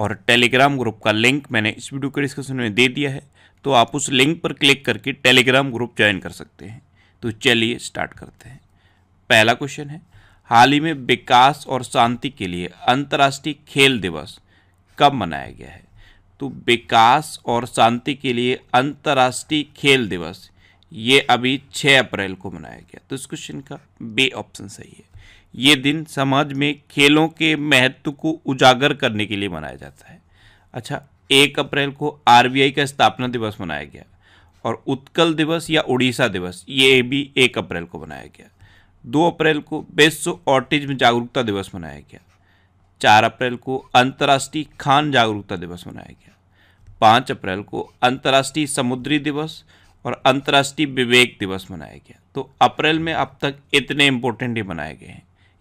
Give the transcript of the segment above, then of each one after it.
और Telegram group का link मैंने इस वीडियो के डिस्क्रिप्शन में दे दिया है तो आप उस लिंक पर क्लिक करके टेलीग्राम ग्रुप ज्वाइन कर सकते हैं तो चलिए स्टार्ट करते हैं पहला क्वेश्चन है हाल ही में विकास और शांति के लिए अंतर्राष्ट्रीय खेल दिवस कब मनाया गया है तो विकास और शांति के लिए अंतर्राष्ट्रीय खेल दिवस ये अभी 6 अप्रैल को मनाया गया तो इस क्वेश्चन का बे ऑप्शन सही है ये दिन समाज में खेलों के महत्व को उजागर करने के लिए मनाया जाता है अच्छा एक अप्रैल को आर का स्थापना दिवस मनाया गया और उत्कल दिवस या उड़ीसा दिवस ये भी एक अप्रैल को मनाया गया दो अप्रैल को विश्व ऑटिज्म जागरूकता दिवस मनाया गया चार अप्रैल को अंतर्राष्ट्रीय खान जागरूकता दिवस मनाया गया पाँच अप्रैल को अंतर्राष्ट्रीय समुद्री दिवस और अंतर्राष्ट्रीय विवेक दिवस मनाया गया तो अप्रैल में अब तक इतने इम्पोर्टेंट ही मनाए गए हैं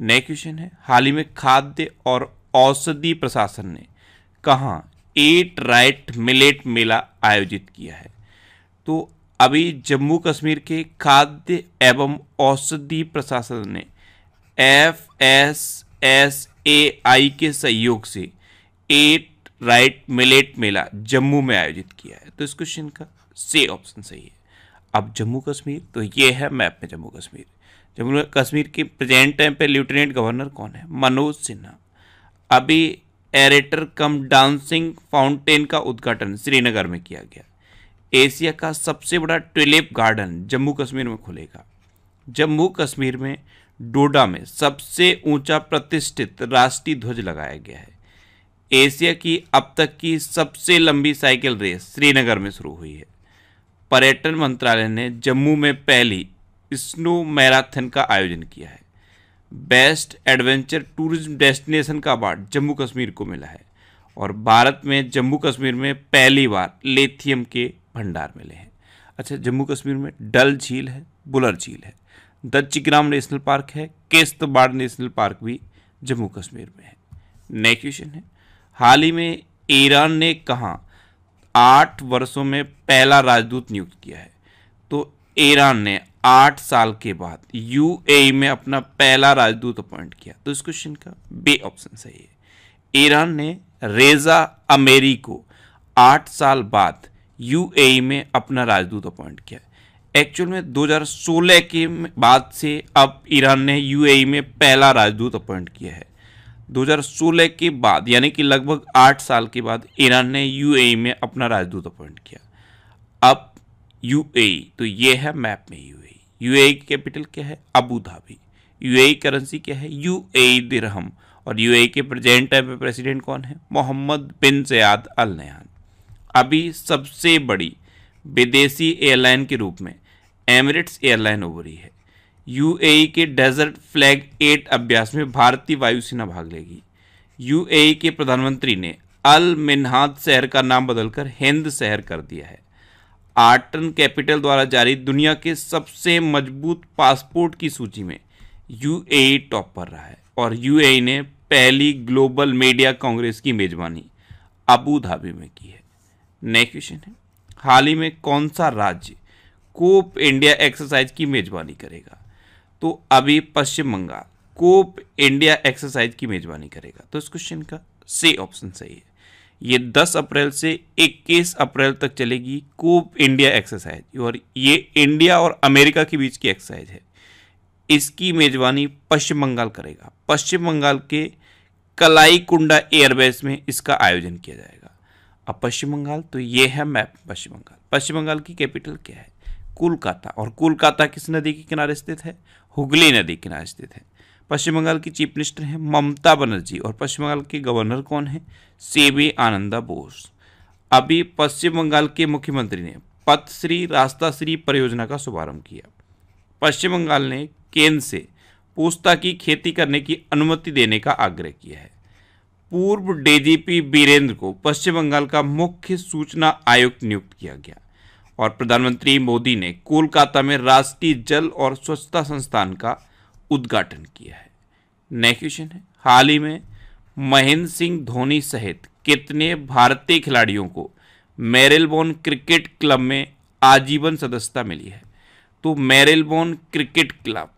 नए क्वेश्चन है हाल ही में खाद्य और औषधि प्रशासन ने कहा एट राइट मिलेट मेला आयोजित किया है तो अभी जम्मू कश्मीर के खाद्य एवं औषधि प्रशासन ने F S S A I के सहयोग से एट राइट मिलेट मेला जम्मू में आयोजित किया है तो इस क्वेश्चन का से ऑप्शन सही है अब जम्मू कश्मीर तो ये है मैप में जम्मू कश्मीर जम्मू कश्मीर के प्रेजेंट टाइम पे लेफ्टिनेंट गवर्नर कौन है मनोज सिन्हा अभी एरेटर कम डांसिंग फाउंटेन का उद्घाटन श्रीनगर में किया गया एशिया का सबसे बड़ा ट्यूलिप गार्डन जम्मू कश्मीर में खुलेगा जम्मू कश्मीर में डोडा में सबसे ऊंचा प्रतिष्ठित राष्ट्रीय ध्वज लगाया गया है एशिया की अब तक की सबसे लंबी साइकिल रेस श्रीनगर में शुरू हुई है पर्यटन मंत्रालय ने जम्मू में पहली स्नो मैराथन का आयोजन किया है बेस्ट एडवेंचर टूरिज्म डेस्टिनेशन का अवार्ड जम्मू कश्मीर को मिला है और भारत में जम्मू कश्मीर में पहली बार लेथियम के भंडार मिले हैं अच्छा जम्मू कश्मीर में डल झील है बुलर झील है दच्चिग्राम नेशनल पार्क है केस्तबाड़ नेशनल पार्क भी जम्मू कश्मीर में है नेक्स्ट क्वेश्चन है हाल ही में ईरान ने कहा आठ वर्षों में पहला राजदूत नियुक्त किया है तो ईरान ने आठ साल के बाद यूएई e में अपना पहला राजदूत अपॉइंट किया तो इस क्वेश्चन का बे ऑप्शन सही है ईरान ने रेजा अमेरी को आठ साल बाद यूएई e में अपना राजदूत अपॉइंट किया एक्चुअल में 2016 के बाद से अब ईरान ने यूएई e में पहला राजदूत अपॉइंट किया है 2016 के बाद यानी कि लगभग आठ साल के बाद ईरान ने यूएई में अपना राजदूत अपॉइंट किया अब यूएई तो ये है मैप में यूएई यूएई की कैपिटल क्या है अबू धाबी यूएई करेंसी क्या है यूएई दिरहम और यूएई के प्रेजेंट टाइम पे प्रेसिडेंट कौन है मोहम्मद बिन जयाद अल नयान अभी सबसे बड़ी विदेशी एयरलाइन के रूप में एमरेट्स एयरलाइन उभरी है यूएई के डेजर्ट फ्लैग एट अभ्यास में भारतीय वायुसेना भाग लेगी यूएई के प्रधानमंत्री ने अल मिनहाद शहर का नाम बदलकर हिंद शहर कर दिया है आर्टन कैपिटल द्वारा जारी दुनिया के सबसे मजबूत पासपोर्ट की सूची में यू टॉप पर रहा है और यू ने पहली ग्लोबल मीडिया कांग्रेस की मेजबानी अबू धाबी में की है नेक्स्ट क्वेश्चन है हाल ही में कौन सा राज्य कोप इंडिया एक्सरसाइज की मेजबानी करेगा तो अभी Paschim Bangal cope India exercise की मेजबानी करेगा तो इस क्वेश्चन का से ऑप्शन सही है ये 10 अप्रैल से 21 अप्रैल तक चलेगी कोप इंडिया एक्सरसाइज और ये इंडिया और अमेरिका के बीच की एक्सरसाइज है इसकी मेज़बानी पश्चिम बंगाल करेगा पश्चिम बंगाल के कलाई कुंडा एयरबेस में इसका आयोजन किया जाएगा अब पश्चिम बंगाल तो ये है मैप पश्चिम बंगाल पश्चिम बंगाल की कैपिटल क्या है कोलकाता और कोलकाता किस नदी के किनारे स्थित है हुगली नदी किनारे स्थित है पश्चिम बंगाल की चीफ मिनिस्टर हैं ममता बनर्जी और पश्चिम बंगाल के गवर्नर कौन है सेबी आनंदा बोस अभी पश्चिम बंगाल के मुख्यमंत्री ने पथश्री रास्ता श्री परियोजना का शुभारंभ किया पश्चिम बंगाल ने केंद्र से पूस्ता की खेती करने की अनुमति देने का आग्रह किया है पूर्व डीजीपी बीरेंद्र को पश्चिम बंगाल का मुख्य सूचना आयुक्त नियुक्त किया गया और प्रधानमंत्री मोदी ने कोलकाता में राष्ट्रीय जल और स्वच्छता संस्थान का उद्घाटन किया है नेक्स्ट क्वेश्चन है हाल ही में महेंद्र सिंह धोनी सहित कितने भारतीय खिलाड़ियों को मेरेलबोन क्रिकेट क्लब में आजीवन सदस्यता मिली है तो मेरेलबोन क्रिकेट क्लब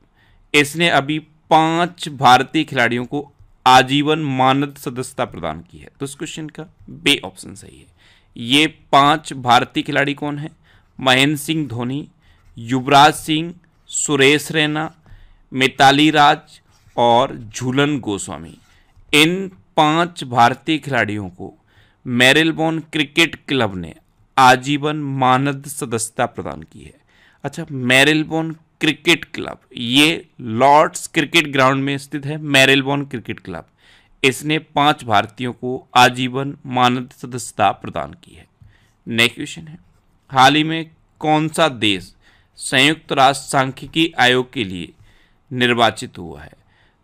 इसने अभी पांच भारतीय खिलाड़ियों को आजीवन मानद सदस्यता प्रदान की है तो इस क्वेश्चन का बे ऑप्शन सही है ये पांच भारतीय खिलाड़ी कौन है महेंद्र सिंह धोनी युवराज सिंह सुरेश रैना मिताली राज और झूलन गोस्वामी इन पांच भारतीय खिलाड़ियों को मेरेलबॉन क्रिकेट क्लब ने आजीवन मानद सदस्यता प्रदान की है अच्छा मेरेलबॉन क्रिकेट क्लब ये लॉर्ड्स क्रिकेट ग्राउंड में स्थित है मेरेलबॉन क्रिकेट क्लब इसने पांच भारतीयों को आजीवन मानद सदस्यता प्रदान की है नेक्स्ट क्वेश्चन है हाल ही में कौन सा देश संयुक्त राष्ट्र सांख्यिकी आयोग के लिए निर्वाचित हुआ है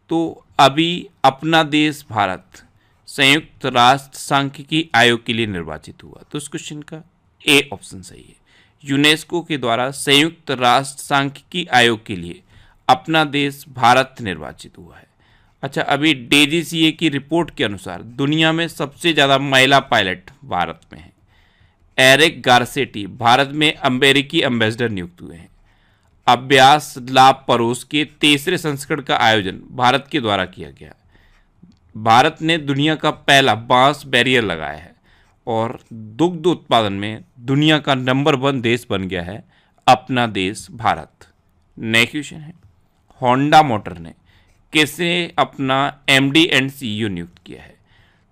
तो अभी अपना देश भारत संयुक्त राष्ट्र सांख्यिकी आयोग के लिए निर्वाचित हुआ तो इस क्वेश्चन का ए ऑप्शन सही है यूनेस्को के द्वारा संयुक्त राष्ट्र सांख्यिकी आयोग के लिए अपना देश भारत निर्वाचित हुआ है अच्छा अभी डीजीसीए की रिपोर्ट के अनुसार दुनिया में सबसे ज़्यादा महिला पायलट भारत में है एरिक गारसेटी भारत में अमेरिकी एम्बेसडर नियुक्त हुए हैं अभ्यास लाभ परोस के तीसरे संस्करण का आयोजन भारत के द्वारा किया गया भारत ने दुनिया का पहला बांस बैरियर लगाया है और दुग्ध उत्पादन में दुनिया का नंबर वन देश बन गया है अपना देश भारत नेक्स्ट क्वेश्चन है होंडा मोटर ने कैसे अपना M D and C U नियुक्त किया है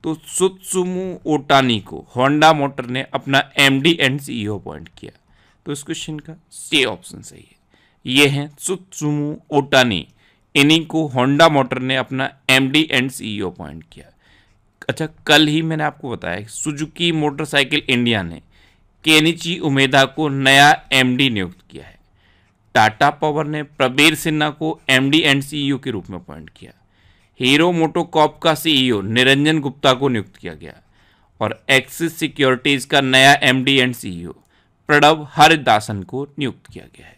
तो सुत्सुमु ओटानी को होंडा मोटर ने अपना M D and C E appoint किया तो इस क्वेश्चन का सी ऑप्शन सही है ये हैं सुत्सुमू ओटानी इन्हीं को होंडा मोटर ने अपना M D and C appoint किया अच्छा कल ही मैंने आपको बताया सुजुकी मोटरसाइकिल इंडिया ने केनिची उमेदा को नया एमडी नियुक्त किया है टाटा पावर ने प्रबीर सिन्हा को एमडी एंड सीईओ के रूप में अपॉइंट किया हीरो मोटोकॉप का सीईओ e निरंजन गुप्ता को नियुक्त किया गया और एक्सिस सिक्योरिटीज़ का नया MD and CEO Pranav Haridasan को नियुक्त किया गया है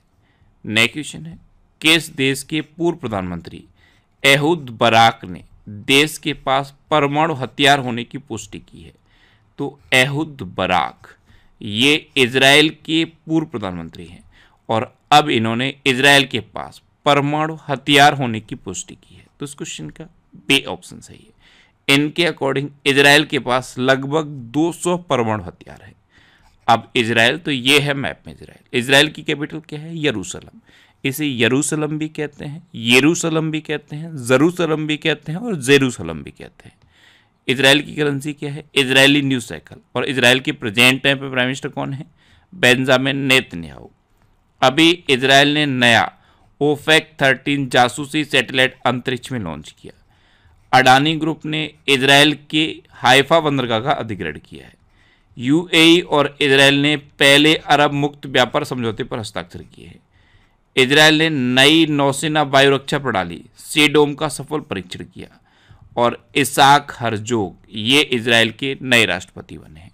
नए क्वेश्चन है किस देश के पूर्व प्रधानमंत्री एहूद बराक ने देश के पास परमाणु हथियार होने की पुष्टि की है तो एहूद बराक ये इसराइल के पूर्व प्रधानमंत्री हैं और अब इन्होंने इसराइल के पास परमाणु हथियार होने की पुष्टि की है तो इस क्वेश्चन का बे ऑप्शन सही है इनके अकॉर्डिंग इसराइल के पास लगभग 200 परमाणु हथियार है अब इसराइल तो ये है मैप में इसराइल इसराइल की कैपिटल क्या है यरूशलम इसे यरूशलम भी कहते हैं यरूशलम भी कहते हैं जरूसलम भी कहते हैं और जेरूसलम भी कहते हैं इसराइल की करेंसी क्या है इसराइली न्यू साइकिल और इसराइल के प्रेजेंट टाइम पर प्राइम मिनिस्टर कौन है बेंजामिन नेतन्याहू अभी इसराइल ने नया ओफेक थर्टीन जासूसी सैटेलाइट अंतरिक्ष में लॉन्च किया अडानी ग्रुप ने इसराइल के हाइफा बंदरगाह का अधिग्रहण किया है यूएई और इसराइल ने पहले अरब मुक्त व्यापार समझौते पर हस्ताक्षर किए हैं इसराइल ने नई नौसेना वायुरक्षा प्रणाली सीडोम का सफल परीक्षण किया और इसाक हरजोग ये इसराइल के नए राष्ट्रपति बने हैं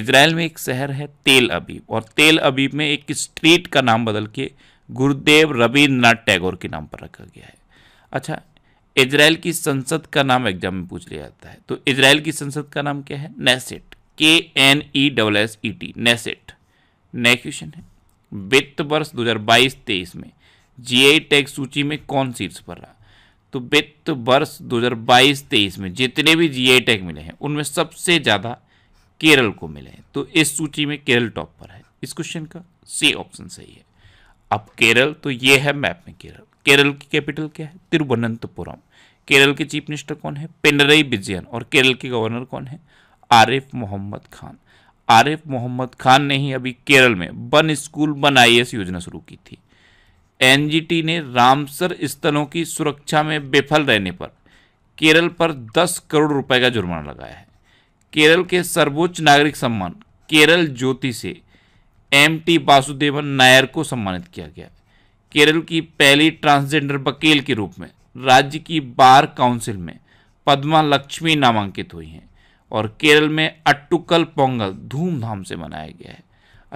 इसराइल में एक शहर है तेल अबीब और तेल अबीब में एक स्ट्रीट का नाम बदल के गुरुदेव रविन्द्रनाथ टैगोर के नाम पर रखा गया है अच्छा इसराइल की संसद का नाम एग्जाम में पूछ लिया जाता है तो इसराइल की संसद का नाम क्या है नेसेट के N E double S E T Knesset next question है वित्त वर्ष 2022-23 में आई टैग सूची में कौन शीर्ष पर रहा तो वित्त वर्ष 2022-23 में जितने भी जी आई टैग मिले हैं उनमें सबसे ज़्यादा केरल को मिले हैं तो इस सूची में केरल टॉप पर है इस क्वेश्चन का सी ऑप्शन सही है अब केरल तो ये है मैप में केरल केरल की कैपिटल क्या है तिरुवनंतपुरम केरल के चीफ मिनिस्टर कौन है पिनरई विजयन और केरल के गवर्नर कौन है आरिफ मोहम्मद खान आरिफ मोहम्मद खान ने ही अभी केरल में वन स्कूल वन आई योजना शुरू की थी एनजीटी ने रामसर स्थलों की सुरक्षा में विफल रहने पर केरल पर 10 करोड़ रुपए का जुर्माना लगाया है केरल के सर्वोच्च नागरिक सम्मान केरल ज्योति से एम टी वासुदेवन नायर को सम्मानित किया गया केरल की पहली ट्रांसजेंडर वकील के रूप में राज्य की बार काउंसिल में पद्मा लक्ष्मी नामांकित हुई हैं और केरल में अट्टुकल पोंगल धूमधाम से मनाया गया है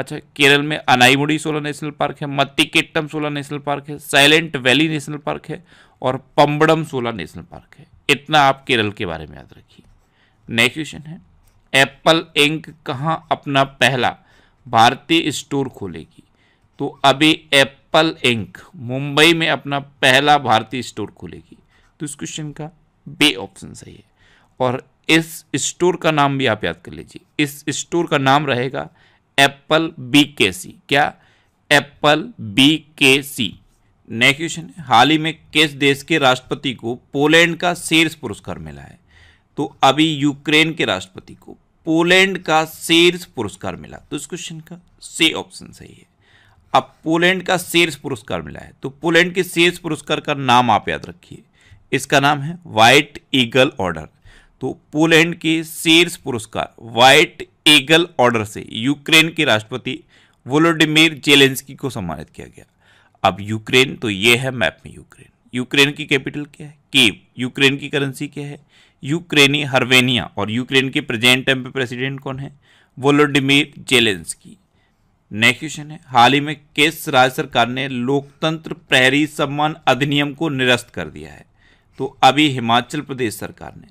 अच्छा केरल में अनाईमुड़ी सोलर नेशनल पार्क है मत्तिकेट्टम सोलर नेशनल पार्क है साइलेंट वैली नेशनल पार्क है और पम्बड़म सोलर नेशनल पार्क है इतना आप केरल के बारे में याद रखिए नेक्स्ट क्वेश्चन है एप्पल इंक कहाँ अपना पहला भारतीय स्टोर खोलेगी तो अभी एप्पल इंक मुंबई में अपना पहला भारतीय स्टोर खोलेगी तो इस क्वेश्चन का बे ऑप्शन सही है और इस स्टोर का नाम भी आप याद कर लीजिए इस स्टोर का नाम रहेगा एप्पल बी के सी क्या एप्पल बी के सी नेक्स्ट क्वेश्चन हाल ही में किस देश के राष्ट्रपति को पोलैंड का शीर्ष पुरस्कार मिला है तो अभी यूक्रेन के राष्ट्रपति को पोलैंड का शीर्ष पुरस्कार मिला तो इस क्वेश्चन का से ऑप्शन सही है अब पोलैंड का शीर्ष पुरस्कार मिला है तो पोलैंड के शीर्ष पुरस्कार का नाम आप याद रखिए इसका नाम है वाइट ईगल ऑर्डर तो पोलैंड के शेर्स पुरस्कार व्हाइट एगल ऑर्डर से यूक्रेन के राष्ट्रपति वोलोडिमिर जेलेंस्की को सम्मानित किया गया अब यूक्रेन तो ये है मैप में यूक्रेन यूक्रेन की कैपिटल क्या है केव यूक्रेन की करेंसी क्या है यूक्रेनी हर्वेनिया और यूक्रेन के प्रेजेंट टाइम पे प्रेसिडेंट कौन है वोलोडिमिर जेलेंस्की नेक्स्ट क्वेश्चन है हाल ही में किस राज्य सरकार ने लोकतंत्र प्रहरी सम्मान अधिनियम को निरस्त कर दिया है तो अभी हिमाचल प्रदेश सरकार ने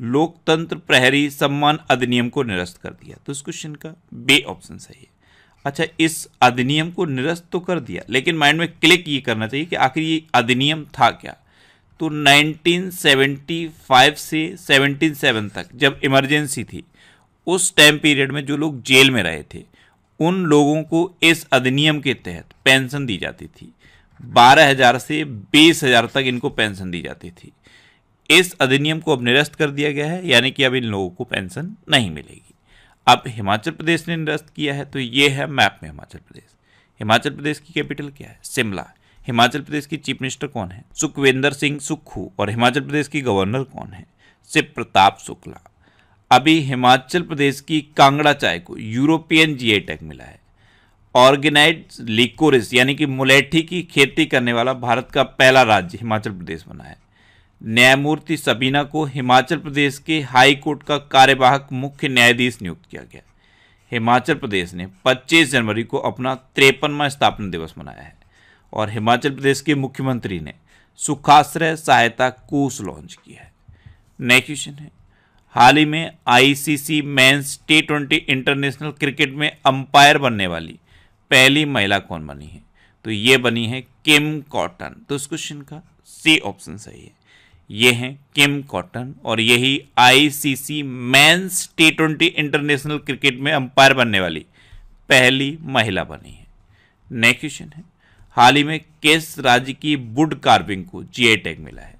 लोकतंत्र प्रहरी सम्मान अधिनियम को निरस्त कर दिया तो इस क्वेश्चन का बे ऑप्शन सही है अच्छा इस अधिनियम को निरस्त तो कर दिया लेकिन माइंड में क्लिक ये करना चाहिए कि आखिर ये अधिनियम था क्या तो 1975 से 177 तक जब इमरजेंसी थी उस टाइम पीरियड में जो लोग जेल में रहे थे उन लोगों को इस अधिनियम के तहत पेंशन दी जाती थी बारह हज़ार से बीस हज़ार तक इनको पेंशन दी जाती थी इस अधिनियम को अब निरस्त कर दिया गया है यानी कि अब इन लोगों को पेंशन नहीं मिलेगी अब हिमाचल प्रदेश ने निरस्त किया है तो ये है मैप में हिमाचल प्रदेश हिमाचल प्रदेश की कैपिटल क्या है शिमला हिमाचल प्रदेश की चीफ मिनिस्टर कौन है सुखविंदर सिंह सुक्खू और हिमाचल प्रदेश की गवर्नर कौन है शिव प्रताप शुक्ला अभी हिमाचल प्रदेश की कांगड़ा चाय को यूरोपियन जी टैग मिला है ऑर्गेनाइज लिकोरिस यानी कि मुलेठी की खेती करने वाला भारत का पहला राज्य हिमाचल प्रदेश बना है न्यायमूर्ति सबीना को हिमाचल प्रदेश के हाई कोर्ट का कार्यवाहक मुख्य न्यायाधीश नियुक्त किया गया हिमाचल प्रदेश ने 25 जनवरी को अपना तिरपनवा स्थापना दिवस मनाया है और हिमाचल प्रदेश के मुख्यमंत्री ने सुखाश्रय सहायता कोष लॉन्च किया है नेक्स्ट क्वेश्चन है हाल ही में ICC men's T twenty international cricket में अंपायर बनने वाली पहली महिला कौन बनी है तो ये बनी है किम कॉटन तो इस क्वेश्चन का सी ऑप्शन सही है ये हैं किम कॉटन और यही ICC men's T twenty international cricket में अंपायर बनने वाली पहली महिला बनी है नेक्स्ट क्वेश्चन है हाल ही में किस राज्य की वुड कार्विंग को जीए टैग मिला है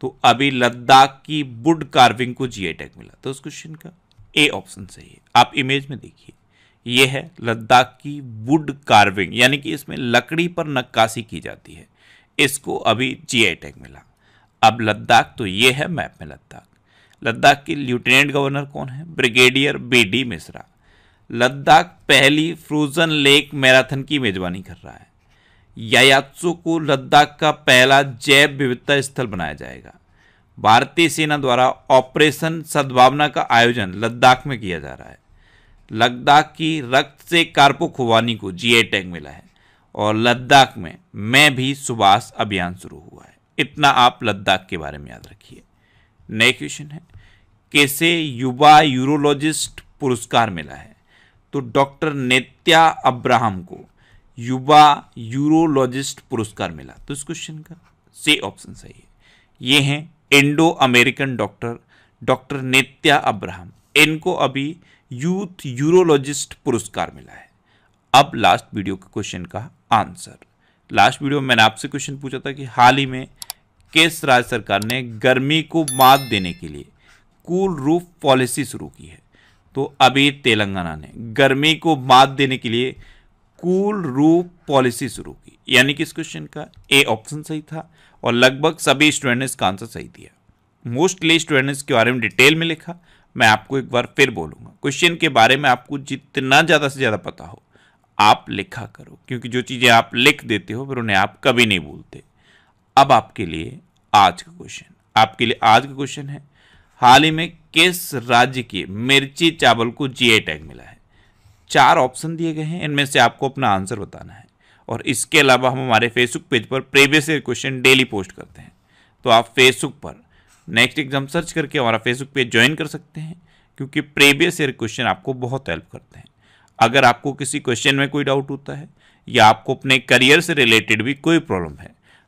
तो अभी लद्दाख की वुड कार्विंग को जीए टैग मिला तो उस क्वेश्चन का ए ऑप्शन सही है आप इमेज में देखिए यह है लद्दाख की वुड कार्विंग यानी कि इसमें लकड़ी पर नक्काशी की जाती है इसको अभी जीआई टैग मिला अब लद्दाख तो ये है मैप में लद्दाख लद्दाख की लेफ्टिनेंट गवर्नर कौन है brigadier B D Mishra Ladakh पहली फ्रोजन लेक मैराथन की मेजबानी कर रहा है यायात्सु को लद्दाख का पहला जैव विविधता स्थल बनाया जाएगा भारतीय सेना द्वारा ऑपरेशन सद्भावना का आयोजन लद्दाख में किया जा रहा है लद्दाख की रक्त से कारपो खुबानी को जीआई टैग मिला है और लद्दाख में मैं भी सुभाष अभियान शुरू हुआ है इतना आप लद्दाख के बारे में याद रखिए नए क्वेश्चन है कैसे युवा यूरोलॉजिस्ट पुरस्कार मिला है तो डॉक्टर नेत्या अब्राहम को युवा यूरोलॉजिस्ट पुरस्कार मिला तो इस क्वेश्चन का से ऑप्शन सही है ये हैं Indo American doctor doctor Netya Abraham इनको अभी यूथ यूरोलॉजिस्ट पुरस्कार मिला है अब लास्ट वीडियो के क्वेश्चन का आंसर लास्ट वीडियो में मैंने आपसे क्वेश्चन पूछा था कि हाल ही में केस राज्य सरकार ने गर्मी को मात देने के लिए कूल रूफ पॉलिसी शुरू की है तो अभी तेलंगाना ने गर्मी को मात देने के लिए कूल रूफ पॉलिसी शुरू की यानी कि इस क्वेश्चन का ए ऑप्शन सही था और लगभग सभी स्टूडेंट ने इसका आंसर सही दिया मोस्टली स्टूडेंट्स के बारे में डिटेल में लिखा मैं आपको एक बार फिर बोलूँगा क्वेश्चन के बारे में आपको जितना ज़्यादा से ज़्यादा पता हो आप लिखा करो क्योंकि जो चीज़ें आप लिख देते हो फिर उन्हें आप कभी नहीं भूलते अब आपके लिए आज का क्वेश्चन आपके लिए आज का क्वेश्चन है हाल ही में किस राज्य के मिर्ची चावल को जीआई टैग मिला है चार ऑप्शन दिए गए हैं इनमें से आपको अपना आंसर बताना है और इसके अलावा हम हमारे फेसबुक पेज पर previous year question daily post करते हैं तो आप फेसबुक पर नेक्स्ट एग्जाम सर्च करके हमारा फेसबुक पेज ज्वाइन कर सकते हैं क्योंकि प्रीवियस ईयर क्वेश्चन आपको बहुत हेल्प करते हैं अगर आपको किसी क्वेश्चन में कोई डाउट होता है या आपको अपने करियर से रिलेटेड भी कोई प्रॉब्लम है